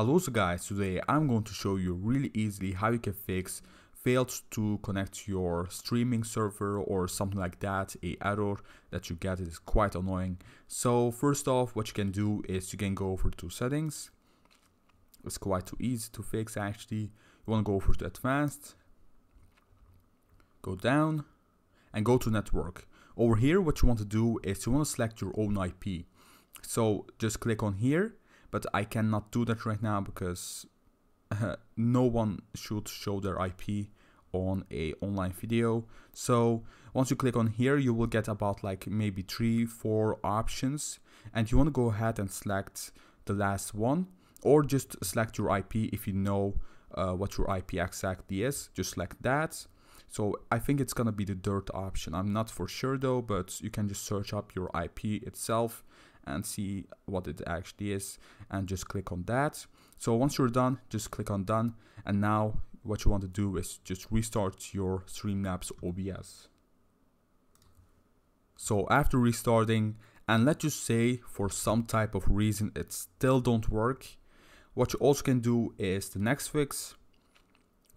Hello guys, today I'm going to show you really easily how you can fix failed to connect your streaming server or something like that, a error that you get is quite annoying. So first off, what you can do is you can go over to settings. It's quite too easy to fix actually. You want to go over to advanced, go down and go to network. Over here, what you want to do is you want to select your own IP. So just click on here but I cannot do that right now because uh, no one should show their IP on a online video. So once you click on here, you will get about like maybe three, four options and you want to go ahead and select the last one or just select your IP if you know uh, what your IP exactly is, just select that. So I think it's gonna be the dirt option. I'm not for sure though, but you can just search up your IP itself and see what it actually is and just click on that. So once you're done, just click on done. And now what you want to do is just restart your Streamlabs OBS. So after restarting, and let's just say for some type of reason it still don't work, what you also can do is the next fix,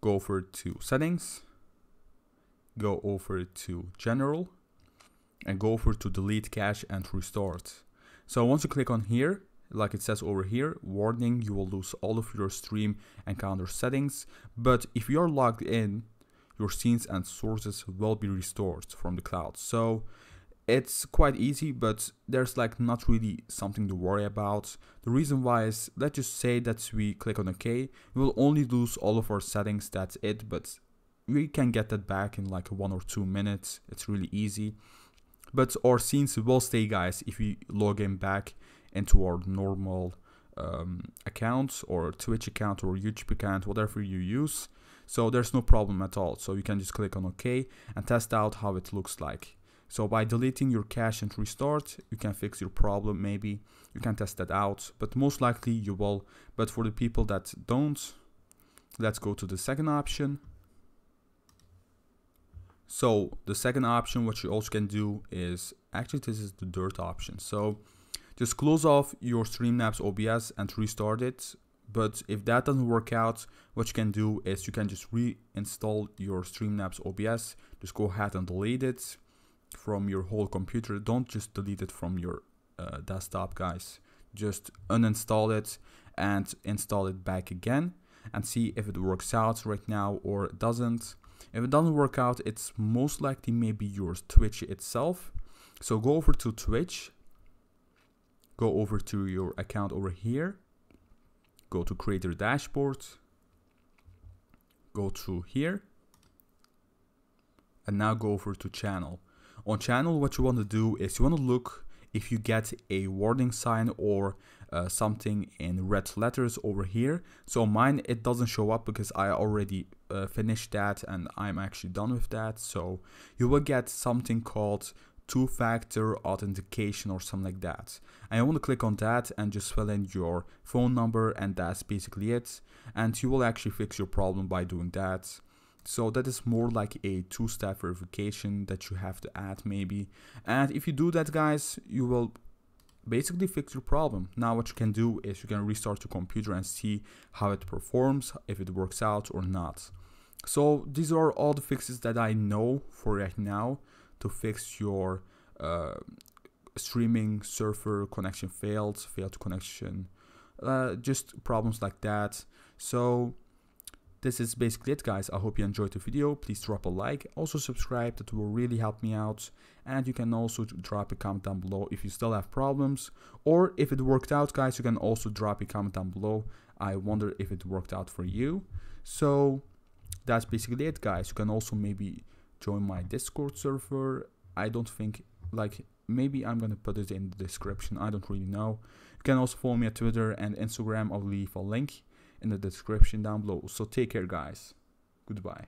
go over to settings, go over to general, and go over to delete cache and restart. So once you click on here, like it says over here, warning, you will lose all of your stream and calendar settings. But if you are logged in, your scenes and sources will be restored from the cloud. So it's quite easy, but there's like not really something to worry about. The reason why is, let's just say that we click on OK, we will only lose all of our settings, that's it, but we can get that back in like one or two minutes, it's really easy but our scenes will stay guys if we log in back into our normal um, account or Twitch account or YouTube account, whatever you use. So there's no problem at all. So you can just click on OK and test out how it looks like. So by deleting your cache and restart, you can fix your problem maybe. You can test that out, but most likely you will. But for the people that don't, let's go to the second option. So the second option, what you also can do is, actually this is the dirt option. So just close off your Streamlabs OBS and restart it. But if that doesn't work out, what you can do is you can just reinstall your Streamlabs OBS. Just go ahead and delete it from your whole computer. Don't just delete it from your uh, desktop, guys. Just uninstall it and install it back again and see if it works out right now or it doesn't. If it doesn't work out, it's most likely maybe your Twitch itself. So go over to Twitch, go over to your account over here, go to creator dashboard, go to here, and now go over to channel. On channel, what you want to do is you want to look if you get a warning sign or uh, something in red letters over here. So mine, it doesn't show up because I already uh, finished that and I'm actually done with that. So you will get something called two-factor authentication or something like that. And you want to click on that and just fill in your phone number and that's basically it. And you will actually fix your problem by doing that. So that is more like a two-step verification that you have to add maybe. And if you do that guys, you will basically fix your problem. Now what you can do is you can restart your computer and see how it performs, if it works out or not. So these are all the fixes that I know for right now to fix your uh, streaming server connection failed, failed connection, uh, just problems like that. So this is basically it guys, I hope you enjoyed the video, please drop a like, also subscribe, that will really help me out. And you can also drop a comment down below if you still have problems. Or if it worked out guys, you can also drop a comment down below. I wonder if it worked out for you. So that's basically it guys, you can also maybe join my Discord server. I don't think, like maybe I'm gonna put it in the description, I don't really know. You can also follow me on Twitter and Instagram, I'll leave a link in the description down below. So take care guys. Goodbye.